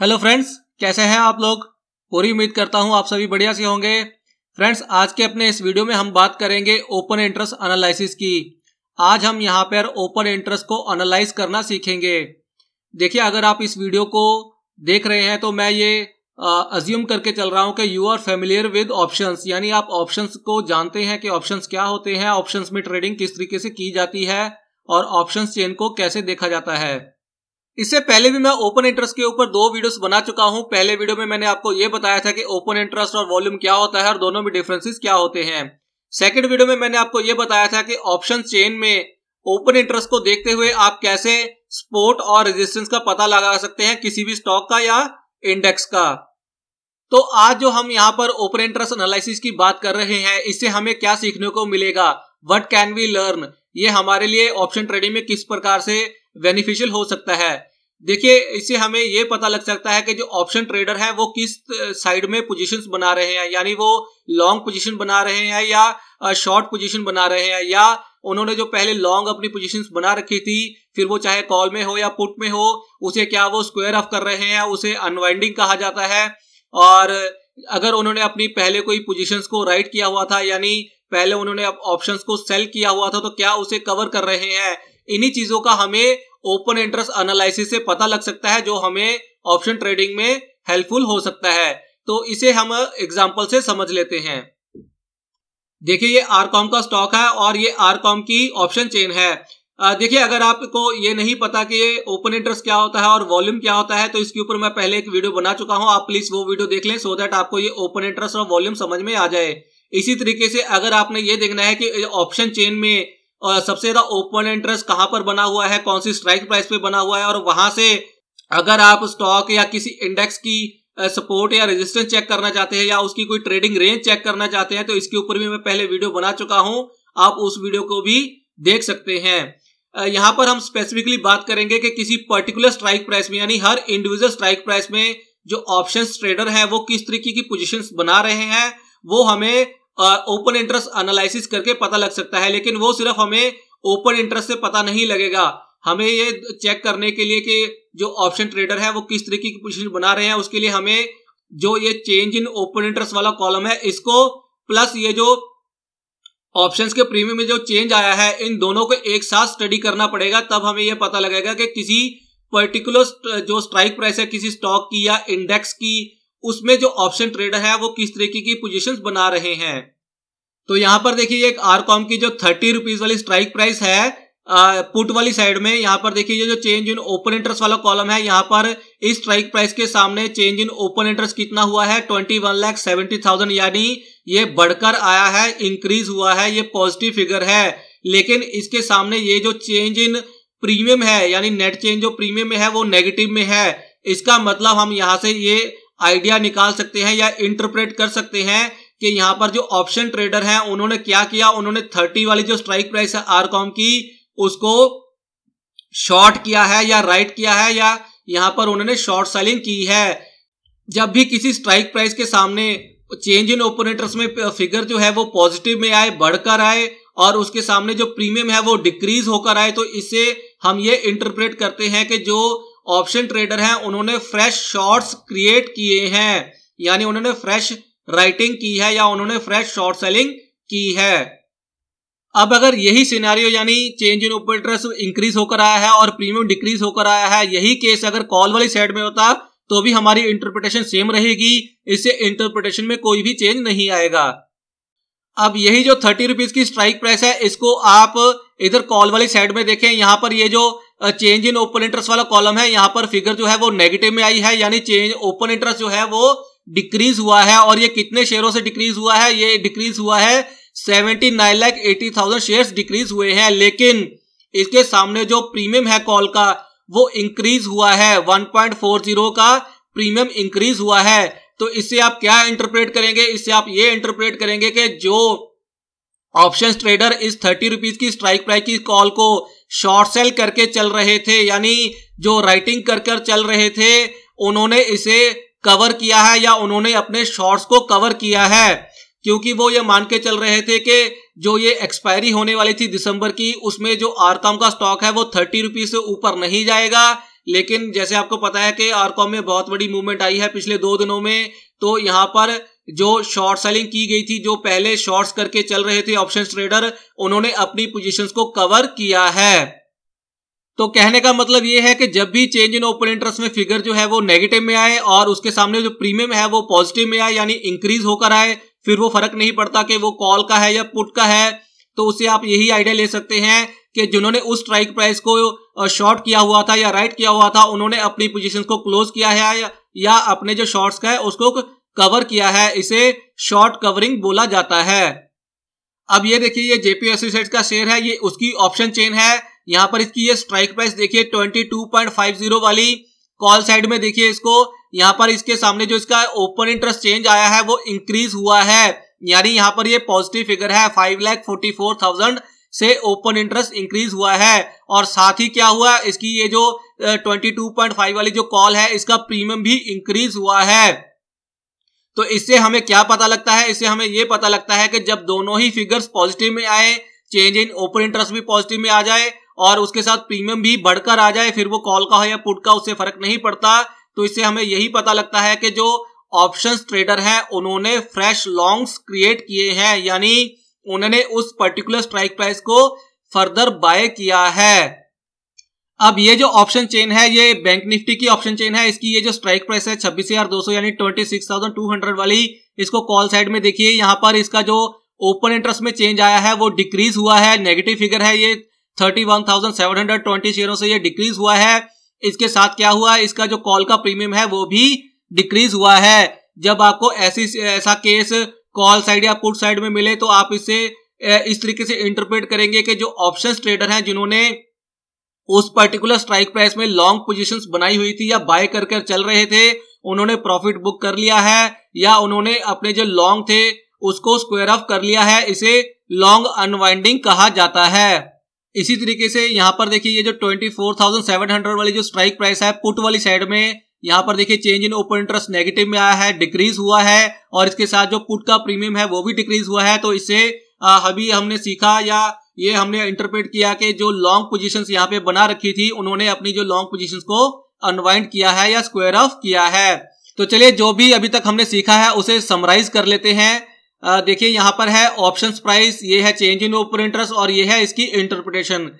hello friends कैसे हैं आप लोग पूरी उम्मीद करता हूं आप सभी बढ़िया से होंगे फ्रेंड्स आज के अपने इस वीडियो में हम बात करेंगे ओपन इंटरेस्ट एनालिसिस की आज हम यहां पर ओपन इंटरेस्ट को एनालाइज करना सीखेंगे देखिए अगर आप इस वीडियो को देख रहे हैं तो मैं ये अज्यूम करके चल रहा हूँ कि you are familiar with option यानी आप ऑप्शन को जानते हैं कि ऑप्शन क्या होते हैं ऑप्शन में ट्रेडिंग किस तरीके से की जाती है और ऑप्शन चेन को कैसे देखा जाता है इससे पहले भी मैं ओपन इंटरेस्ट के ऊपर दो वीडियोस बना चुका हूं पहले वीडियो में मैंने आपको ये बताया था कि ओपन इंटरेस्ट और वॉल्यूम क्या होता है और दोनों में डिफरेंसेस क्या होते हैं सेकंड वीडियो में मैंने आपको ये बताया था कि ऑप्शन चेन में ओपन इंटरेस्ट को देखते हुए आप कैसे स्पोर्ट और रेजिस्टेंस का पता लगा सकते हैं किसी भी स्टॉक का या इंडेक्स का तो आज जो हम यहाँ पर ओपन इंटरेस्ट एनालिसिस की बात कर रहे हैं इससे हमें क्या सीखने को मिलेगा वट कैन वी लर्न ये हमारे लिए ऑप्शन ट्रेडिंग में किस प्रकार से बेनिफिशियल हो सकता है देखिए इससे हमें ये पता लग सकता है कि जो ऑप्शन ट्रेडर है वो किस साइड में पोजीशंस बना रहे हैं यानी वो लॉन्ग पोजीशन बना रहे हैं या शॉर्ट पोजीशन बना रहे हैं या उन्होंने जो पहले लॉन्ग अपनी पोजीशंस बना रखी थी फिर वो चाहे कॉल में हो या पुट में हो उसे क्या वो स्क्वायर ऑफ कर रहे हैं उसे अनवाइंडिंग कहा जाता है और अगर उन्होंने अपनी पहले कोई पोजीशंस को राइट किया हुआ था यानी पहले उन्होंने अब ऑप्शंस को सेल किया हुआ था तो क्या उसे कवर कर रहे हैं इन्हीं चीजों का हमें ओपन इंटरेस्ट एनालिसिस से पता लग सकता है जो हमें ऑप्शन ट्रेडिंग में हेल्पफुल हो सकता है तो इसे हम एग्जाम्पल से समझ लेते हैं देखिए ये आरकॉम का स्टॉक है और ये आरकॉम की ऑप्शन चेन है देखिए अगर आपको ये नहीं पता कि ओपन इंटरेस्ट क्या होता है और वॉल्यूम क्या होता है तो इसके ऊपर मैं पहले एक वीडियो बना चुका हूं आप प्लीज वो वीडियो देख लें सो देट दैट आपको ये ओपन इंटरेस्ट और वॉल्यूम समझ में आ जाए इसी तरीके से अगर आपने ये देखना है कि ऑप्शन चेन में सबसे ज्यादा ओपन इंटरेस्ट कहां पर बना हुआ है कौन सी स्ट्राइक प्राइस पे बना हुआ है और वहां से अगर आप स्टॉक या किसी इंडेक्स की सपोर्ट या रेजिस्टेंस चेक करना चाहते हैं या उसकी कोई ट्रेडिंग रेंज चेक करना चाहते हैं तो इसके ऊपर भी मैं पहले वीडियो बना चुका हूं आप उस वीडियो को भी देख सकते हैं यहां पर हम स्पेसिफिकली बात करेंगे कि किसी पर्टिकुलर स्ट्राइक प्राइस में यानी हर इंडिविजुअल स्ट्राइक प्राइस में जो ऑप्शन ट्रेडर है वो किस तरीके की पोजिशन बना रहे हैं वो हमें ओपन इंटरेस्ट एनालिसिस करके पता लग सकता है लेकिन वो सिर्फ हमें ओपन इंटरेस्ट से पता नहीं लगेगा हमें ये चेक करने के लिए कि जो ऑप्शन ट्रेडर है वो किस तरीके की पोजिशन बना रहे हैं उसके लिए हमें जो ये चेंज इन ओपन इंटरेस्ट वाला कॉलम है इसको प्लस ये जो ऑप्शंस के प्रीमियम में जो चेंज आया है इन दोनों को एक साथ स्टडी करना पड़ेगा तब हमें यह पता लगेगा कि किसी पर्टिकुलर जो स्ट्राइक प्राइस है किसी स्टॉक की या इंडेक्स की उसमें जो ऑप्शन ट्रेडर है वो किस तरीके की पोजिशन बना रहे हैं तो यहां पर देखिए एक आरकॉम की जो थर्टी रुपीज वाली स्ट्राइक प्राइस है आ, पुट वाली साइड में यहां पर देखिए ये जो चेंज इन ओपन इंटरेस्ट वाला कॉलम है यहां पर इस स्ट्राइक प्राइस के सामने चेंज इन ओपन इंटरेस्ट कितना हुआ है twenty one lakh seventy thousand यानी ये बढ़कर आया है इंक्रीज हुआ है ये पॉजिटिव फिगर है लेकिन इसके सामने ये जो चेंज इन प्रीमियम है यानी नेट चेंज जो प्रीमियम में है वो नेगेटिव में है इसका मतलब हम यहां से ये आइडिया निकाल सकते हैं या इंटरप्रेट कर सकते हैं कि यहाँ पर जो ऑप्शन ट्रेडर हैं उन्होंने क्या किया उन्होंने थर्टी वाली जो स्ट्राइक प्राइस है आरकॉम की उसको शॉर्ट किया है या राइट किया है या यहाँ पर उन्होंने शॉर्ट सेलिंग की है जब भी किसी स्ट्राइक प्राइस के सामने चेंज इन ओपोनेटर्स में फिगर जो है वो पॉजिटिव में आए बढ़कर आए और उसके सामने जो प्रीमियम है वो डिक्रीज होकर आए तो इसे हम ये इंटरप्रेट करते हैं कि जो ऑप्शन ट्रेडर हैं उन्होंने फ्रेश शॉर्ट्स क्रिएट किए हैं यानी उन्होंने फ्रेश राइटिंग की है या उन्होंने फ्रेश शॉर्ट सेलिंग की है अब अगर यही सिनेरियो यानी change in open interest increase होकर आया है और प्रीमियम डिक्रीज होकर आया है यही केस अगर कॉल वाली साइड में होता तो भी हमारी इंटरप्रिटेशन सेम रहेगी इससे इंटरप्रिटेशन में कोई भी चेंज नहीं आएगा अब यही जो थर्टी रुपीज की स्ट्राइक प्राइस है इसको आप इधर कॉल वाली साइड में देखें यहां पर ये जो चेंज इन ओपन इंटरेस्ट वाला कॉलम है यहां पर फिगर जो है वो नेगेटिव में आई है यानी चेंज ओपन इंटरेस्ट जो है वो डिक्रीज हुआ है और ये कितने शेयरों से डिक्रीज हुआ है ये डिक्रीज हुआ है seventy nine lakh eighty thousand share decrease हुए हैं लेकिन इसके सामने जो प्रीमियम है कॉल का वो इंक्रीज हुआ है वन पॉइंट फोर जीरो का प्रीमियम इंक्रीज हुआ है तो इससे आप क्या इंटरप्रेट करेंगे इससे आप ये इंटरप्रेट करेंगे कि जो ऑप्शन ट्रेडर इस थर्टी रुपीज की स्ट्राइक प्राइस की कॉल को शॉर्ट सेल करके चल रहे थे यानी जो राइटिंग कर कर चल रहे थे उन्होंने इसे कवर किया है या उन्होंने अपने शॉर्ट्स को कवर किया है क्योंकि वो ये मान के चल रहे थे कि जो ये एक्सपायरी होने वाली थी दिसंबर की उसमें जो आरकॉम का स्टॉक है वो थर्टी रुपीज से ऊपर नहीं जाएगा लेकिन जैसे आपको पता है कि आरकॉम में बहुत बड़ी मूवमेंट आई है पिछले दो दिनों में तो यहाँ पर जो शॉर्ट सेलिंग की गई थी जो पहले शॉर्ट्स करके चल रहे थे ऑप्शन ट्रेडर उन्होंने अपनी पोजीशंस को कवर किया है तो कहने का मतलब यह है कि जब भी चेंज इन ओपन इंटरेस्ट में फिगर जो है वो नेगेटिव में आए और उसके सामने जो प्रीमियम है वो पॉजिटिव में आए यानी इंक्रीज होकर आए फिर वो फर्क नहीं पड़ता कि वो कॉल का है या पुट का है तो उससे आप यही आइडिया ले सकते हैं कि जिन्होंने उस स्ट्राइक प्राइस को शॉर्ट किया हुआ था या राइट किया हुआ था उन्होंने अपनी पोजिशन को क्लोज किया है या अपने जो शॉर्ट्स का है उसको कवर किया है इसे शॉर्ट कवरिंग बोला जाता है अब ये देखिए ये जेपी एसोसिएट्स का शेयर है ये उसकी ऑप्शन चेन है यहां पर इसकी ये स्ट्राइक प्राइस देखिए 22.50 वाली कॉल साइड में देखिए इसको यहाँ पर इसके सामने जो इसका ओपन इंटरेस्ट चेंज आया है वो इंक्रीज हुआ है यानी यहाँ पर ये पॉजिटिव फिगर है five lakh forty four thousand से ओपन इंटरेस्ट इंक्रीज हुआ है और साथ ही क्या हुआ इसकी ये जो 22.5 वाली जो कॉल है इसका प्रीमियम भी इंक्रीज हुआ है तो इससे हमें क्या पता लगता है इससे हमें ये पता लगता है कि जब दोनों ही फिगर्स पॉजिटिव में आए चेंज इन ओपन इंटरेस्ट भी पॉजिटिव में आ जाए और उसके साथ प्रीमियम भी बढ़कर आ जाए फिर वो कॉल का हो या पुट का उससे फर्क नहीं पड़ता तो इससे हमें यही पता लगता है कि जो ऑप्शन ट्रेडर हैं उन्होंने फ्रेश लॉन्ग्स क्रिएट किए हैं यानी उन्होंने उस पर्टिकुलर स्ट्राइक प्राइस को फर्दर बाय किया है अब ये जो ऑप्शन चेन है ये बैंक निफ्टी की ऑप्शन चेन है इसकी ये जो स्ट्राइक प्राइस है छब्बीस हजार दो सौ यानी twenty six thousand two hundred वाली इसको कॉल साइड में देखिए यहाँ पर इसका जो ओपन इंटरेस्ट में चेंज आया है वो डिक्रीज हुआ है नेगेटिव फिगर है ये thirty one thousand seven hundred twenty शेयरों से ये डिक्रीज हुआ है इसके साथ क्या हुआ इसका जो कॉल का प्रीमियम है वो भी डिक्रीज हुआ है जब आपको ऐसी ऐसा केस कॉल साइड या पुट साइड में मिले तो आप इसे इस तरीके से इंटरप्रेट करेंगे कि जो ऑप्शन ट्रेडर हैं जिन्होंने उस पर्टिकुलर स्ट्राइक प्राइस में लॉन्ग पोजिशन बनाई हुई थी या बाय कर कर चल रहे थे उन्होंने प्रॉफिट बुक कर लिया है या उन्होंने अपने जो लॉन्ग थे उसको स्क्वायर ऑफ कर लिया है इसे लॉन्ग अनवाइंडिंग कहा जाता है इसी तरीके से यहाँ पर देखिए ये जो 24,700 वाली जो स्ट्राइक प्राइस है पुट वाली साइड में यहाँ पर देखिए change in open interest negative में आया है डिक्रीज हुआ है और इसके साथ जो पुट का प्रीमियम है वो भी डिक्रीज हुआ है तो इससे अभी हमने सीखा या ये हमने इंटरप्रेट किया कि जो लॉन्ग पोजिशन यहाँ पे बना रखी थी उन्होंने अपनी जो लॉन्ग पोजिशन को अनवाइंड किया है या स्क्वायर ऑफ किया है तो चलिए जो भी अभी तक हमने सीखा है उसे समराइज कर लेते हैं देखिए यहाँ पर है ऑप्शन प्राइस ये है चेंज इन ओपर इंटरेस्ट और ये है इसकी इंटरप्रिटेशन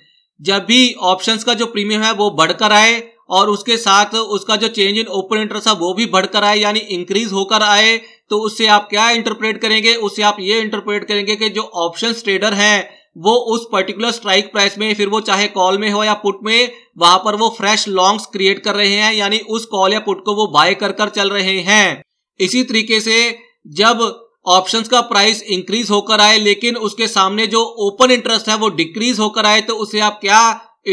जब भी ऑप्शन का जो प्रीमियम है वो बढ़कर आए और उसके साथ उसका जो चेंज इन ओपन इंटरेस्ट है वो भी बढ़कर आए यानी इंक्रीज होकर आए तो उससे आप क्या इंटरप्रेट करेंगे उससे आप ये इंटरप्रेट करेंगे कि जो ऑप्शन ट्रेडर हैं वो उस पर्टिकुलर स्ट्राइक प्राइस में फिर वो चाहे कॉल में हो या पुट में वहां पर वो फ्रेश लॉन्ग्स क्रिएट कर रहे हैं यानी उस कॉल या पुट को वो बाय कर कर चल रहे हैं इसी तरीके से जब ऑप्शंस का प्राइस इंक्रीज होकर आए लेकिन उसके सामने जो ओपन इंटरेस्ट है वो डिक्रीज होकर आए तो उसे आप क्या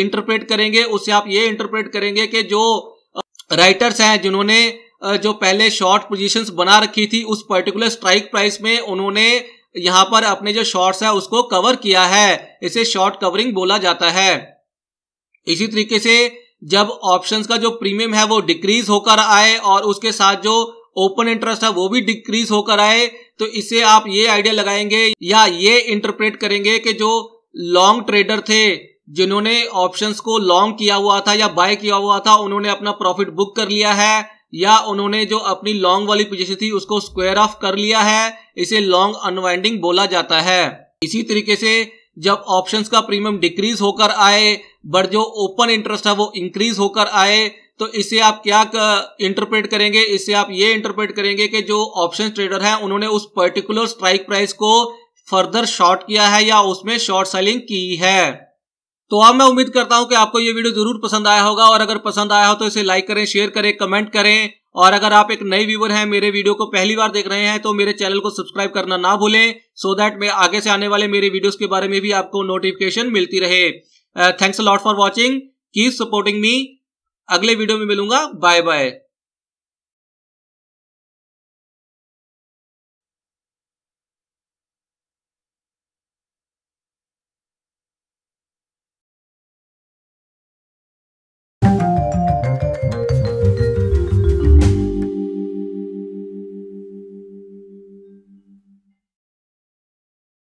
इंटरप्रेट करेंगे उसे आप ये इंटरप्रेट करेंगे कि जो राइटर्स हैं जिन्होंने जो पहले शॉर्ट पोजीशंस बना रखी थी उस पर्टिकुलर स्ट्राइक प्राइस में उन्होंने यहाँ पर अपने जो शॉर्ट्स है उसको कवर किया है इसे शॉर्ट कवरिंग बोला जाता है इसी तरीके से जब ऑप्शंस का जो प्रीमियम है वो डिक्रीज होकर आए और उसके साथ जो ओपन इंटरेस्ट है वो भी डिक्रीज होकर आए तो इसे आप ये आइडिया लगाएंगे या ये इंटरप्रेट करेंगे कि जो लॉन्ग ट्रेडर थे जिन्होंने ऑप्शंस को लॉन्ग किया हुआ था या बाय किया हुआ था उन्होंने अपना प्रॉफिट बुक कर लिया है या उन्होंने जो अपनी लॉन्ग वाली पोजीशन थी उसको स्क्वायर ऑफ कर लिया है इसे लॉन्ग अनवाइंडिंग बोला जाता है इसी तरीके से जब ऑप्शंस का प्रीमियम डिक्रीज होकर आए बट जो ओपन इंटरेस्ट है वो इंक्रीज होकर आए तो इसे आप क्या इंटरप्रेट करेंगे इससे आप ये इंटरप्रेट करेंगे कि जो ऑप्शन ट्रेडर हैं उन्होंने उस पर्टिकुलर स्ट्राइक प्राइस को फर्दर शॉर्ट किया है या उसमें शॉर्ट सेलिंग की है तो अब मैं उम्मीद करता हूं कि आपको ये वीडियो जरूर पसंद आया होगा और अगर पसंद आया हो तो इसे लाइक करें शेयर करें कमेंट करें और अगर आप एक नए व्यूवर हैं मेरे वीडियो को पहली बार देख रहे हैं तो मेरे चैनल को सब्सक्राइब करना ना भूलें सो दैट मैं आगे से आने वाले मेरे वीडियोस के बारे में भी आपको नोटिफिकेशन मिलती रहे थैंक्स लॉट फॉर वॉचिंग की सपोर्टिंग मी अगले वीडियो में मिलूंगा बाय बाय